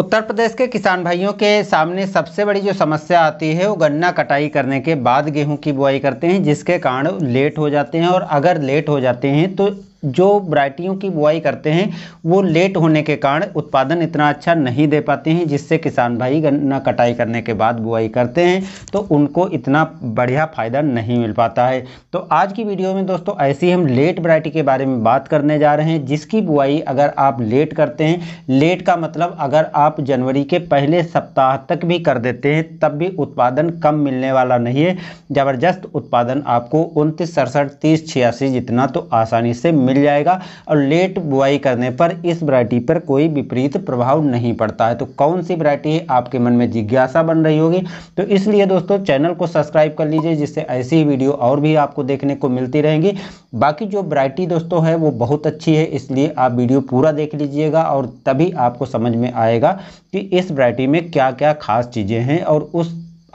उत्तर प्रदेश के किसान भाइयों के सामने सबसे बड़ी जो समस्या आती है वो गन्ना कटाई करने के बाद गेहूं की बुआई करते हैं जिसके कारण लेट हो जाते हैं और अगर लेट हो जाते हैं तो जो वरायटियों की बुआई करते हैं वो लेट होने के कारण उत्पादन इतना अच्छा नहीं दे पाते हैं जिससे किसान भाई गन्ना कटाई करने के बाद बुआई करते हैं तो उनको इतना बढ़िया फ़ायदा नहीं मिल पाता है तो आज की वीडियो में दोस्तों ऐसी हम लेट वरायटी के बारे में बात करने जा रहे हैं जिसकी बुआई अगर आप लेट करते हैं लेट का मतलब अगर आप जनवरी के पहले सप्ताह तक भी कर देते हैं तब भी उत्पादन कम मिलने वाला नहीं है ज़बरदस्त उत्पादन आपको उनतीस सड़सठ तीस छियासी जितना तो आसानी से मिल मिल जाएगा और लेट बुआई करने पर इस वरायटी पर कोई विपरीत प्रभाव नहीं पड़ता है तो कौन सी वरायटी है आपके मन में जिज्ञासा बन रही होगी तो इसलिए दोस्तों चैनल को सब्सक्राइब कर लीजिए जिससे ऐसी वीडियो और भी आपको देखने को मिलती रहेंगी बाकी जो वरायटी दोस्तों है वो बहुत अच्छी है इसलिए आप वीडियो पूरा देख लीजिएगा और तभी आपको समझ में आएगा कि इस वरायटी में क्या क्या खास चीज़ें हैं और उस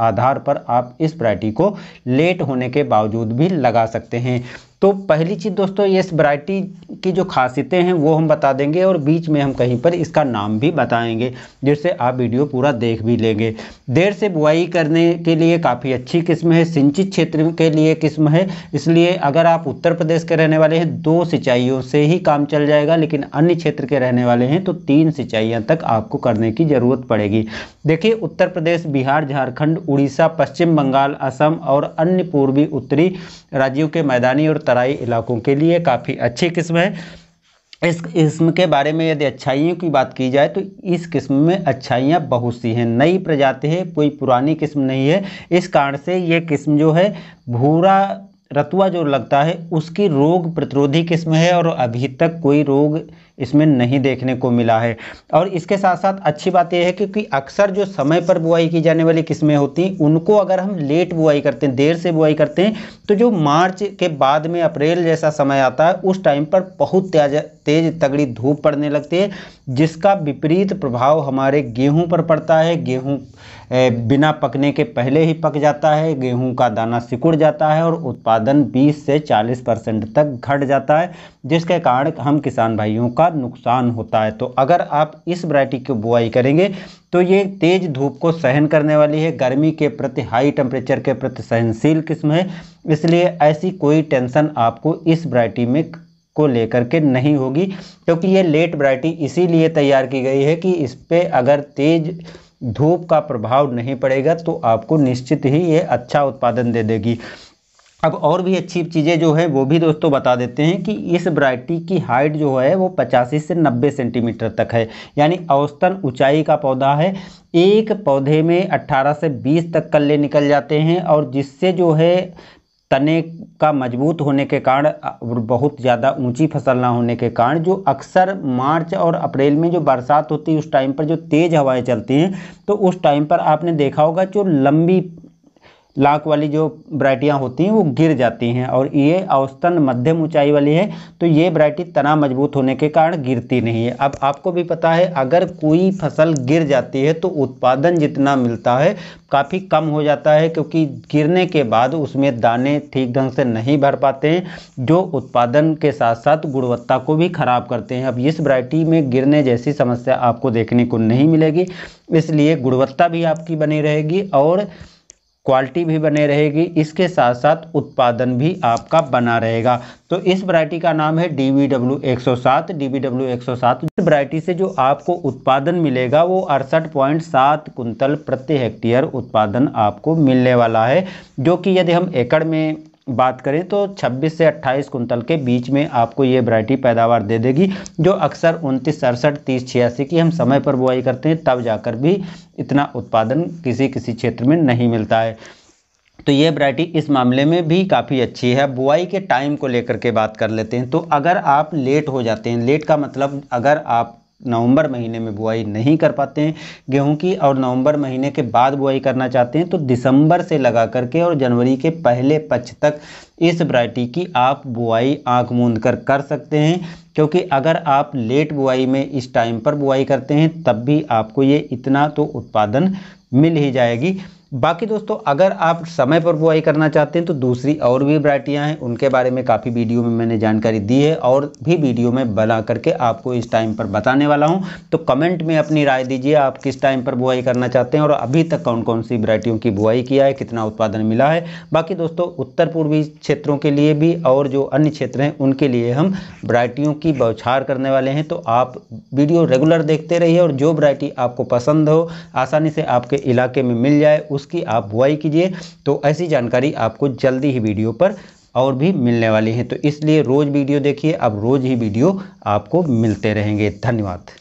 आधार पर आप इस वरायटी को लेट होने के बावजूद भी लगा सकते हैं तो पहली चीज़ दोस्तों ये इस वैरायटी की जो खासियतें हैं वो हम बता देंगे और बीच में हम कहीं पर इसका नाम भी बताएंगे जिससे आप वीडियो पूरा देख भी लेंगे देर से बुआई करने के लिए काफ़ी अच्छी किस्म है सिंचित क्षेत्र के लिए किस्म है इसलिए अगर आप उत्तर प्रदेश के रहने वाले हैं दो सिंचाइयों से ही काम चल जाएगा लेकिन अन्य क्षेत्र के रहने वाले हैं तो तीन सिंचाइयाँ तक आपको करने की ज़रूरत पड़ेगी देखिए उत्तर प्रदेश बिहार झारखंड उड़ीसा पश्चिम बंगाल असम और अन्य पूर्वी उत्तरी राज्यों के मैदानी और तराई इलाकों के लिए काफ़ी अच्छी किस्म है इस किस्म के बारे में यदि अच्छाइयों की बात की जाए तो इस किस्म में अच्छाइयाँ बहुत सी हैं नई प्रजाति है कोई पुरानी किस्म नहीं है इस कारण से ये किस्म जो है भूरा रतुआ जो लगता है उसकी रोग प्रतिरोधी किस्म है और अभी तक कोई रोग इसमें नहीं देखने को मिला है और इसके साथ साथ अच्छी बात यह है क्योंकि अक्सर जो समय पर बुआई की जाने वाली किस्में होती हैं उनको अगर हम लेट बुआई करते हैं देर से बुआई करते हैं तो जो मार्च के बाद में अप्रैल जैसा समय आता है उस टाइम पर बहुत तेज तेज तगड़ी धूप पड़ने लगती है जिसका विपरीत प्रभाव हमारे गेहूँ पर पड़ता है गेहूँ बिना पकने के पहले ही पक जाता है गेहूं का दाना सिकुड़ जाता है और उत्पादन 20 से 40 परसेंट तक घट जाता है जिसके कारण हम किसान भाइयों का का नुकसान होता है तो अगर आप इस वरायटी की बुआई करेंगे तो ये तेज़ धूप को सहन करने वाली है गर्मी के प्रति हाई टेम्परेचर के प्रति सहनशील किस्म है इसलिए ऐसी कोई टेंशन आपको इस वरायटी में को लेकर के नहीं होगी क्योंकि ये लेट वरायटी इसीलिए तैयार की गई है कि इस पर अगर तेज़ धूप का प्रभाव नहीं पड़ेगा तो आपको निश्चित ही ये अच्छा उत्पादन दे देगी अब और भी अच्छी चीज़ें जो है वो भी दोस्तों बता देते हैं कि इस वरायटी की हाइट जो है वो पचासी से नब्बे सेंटीमीटर तक है यानी औसतन ऊंचाई का पौधा है एक पौधे में 18 से 20 तक कल्ले निकल जाते हैं और जिससे जो है तने का मजबूत होने के कारण बहुत ज़्यादा ऊंची फसल ना होने के कारण जो अक्सर मार्च और अप्रैल में जो बरसात होती है उस टाइम पर जो तेज़ हवाएं चलती हैं तो उस टाइम पर आपने देखा होगा जो लंबी लाख वाली जो ब्राइटियाँ होती हैं वो गिर जाती हैं और ये औसतन मध्यम ऊंचाई वाली है तो ये ब्राइटी तना मजबूत होने के कारण गिरती नहीं है अब आपको भी पता है अगर कोई फसल गिर जाती है तो उत्पादन जितना मिलता है काफ़ी कम हो जाता है क्योंकि गिरने के बाद उसमें दाने ठीक ढंग से नहीं भर पाते हैं जो उत्पादन के साथ साथ गुणवत्ता को भी ख़राब करते हैं अब इस वरायटी में गिरने जैसी समस्या आपको देखने को नहीं मिलेगी इसलिए गुणवत्ता भी आपकी बनी रहेगी और क्वालिटी भी बने रहेगी इसके साथ साथ उत्पादन भी आपका बना रहेगा तो इस वरायटी का नाम है डी वी डब्ल्यू एक सौ सात डी वी डब्ल्यू एक सौ सात वरायटी से जो आपको उत्पादन मिलेगा वो अड़सठ पॉइंट सात कुंतल प्रति हेक्टेयर उत्पादन आपको मिलने वाला है जो कि यदि हम एकड़ में बात करें तो 26 से 28 कुंतल के बीच में आपको ये वरायटी पैदावार दे देगी जो अक्सर उनतीस सड़सठ तीस छियासी की हम समय पर बुआई करते हैं तब जाकर भी इतना उत्पादन किसी किसी क्षेत्र में नहीं मिलता है तो ये वरायटी इस मामले में भी काफ़ी अच्छी है बुआई के टाइम को लेकर के बात कर लेते हैं तो अगर आप लेट हो जाते हैं लेट का मतलब अगर आप नवंबर महीने में बुआई नहीं कर पाते हैं गेहूं की और नवंबर महीने के बाद बुआई करना चाहते हैं तो दिसंबर से लगा करके और जनवरी के पहले पक्ष तक इस वरायटी की आप बुआई आंख मूंद कर कर सकते हैं क्योंकि अगर आप लेट बुआई में इस टाइम पर बुआई करते हैं तब भी आपको ये इतना तो उत्पादन मिल ही जाएगी बाकी दोस्तों अगर आप समय पर बुआई करना चाहते हैं तो दूसरी और भी वरायटियाँ हैं उनके बारे में काफ़ी वीडियो में मैंने जानकारी दी है और भी वीडियो में बना करके आपको इस टाइम पर बताने वाला हूँ तो कमेंट में अपनी राय दीजिए आप किस टाइम पर बुआई करना चाहते हैं और अभी तक कौन कौन सी वरायटियों की बुआई किया है कितना उत्पादन मिला है बाकी दोस्तों उत्तर पूर्वी क्षेत्रों के लिए भी और जो अन्य क्षेत्र हैं उनके लिए हम वरायटियों की बौछार करने वाले हैं तो आप वीडियो रेगुलर देखते रहिए और जो वरायटी आपको पसंद हो आसानी से आपके इलाके में मिल जाए उस उसकी आप बुआई कीजिए तो ऐसी जानकारी आपको जल्दी ही वीडियो पर और भी मिलने वाली है तो इसलिए रोज़ वीडियो देखिए अब रोज़ ही वीडियो आपको मिलते रहेंगे धन्यवाद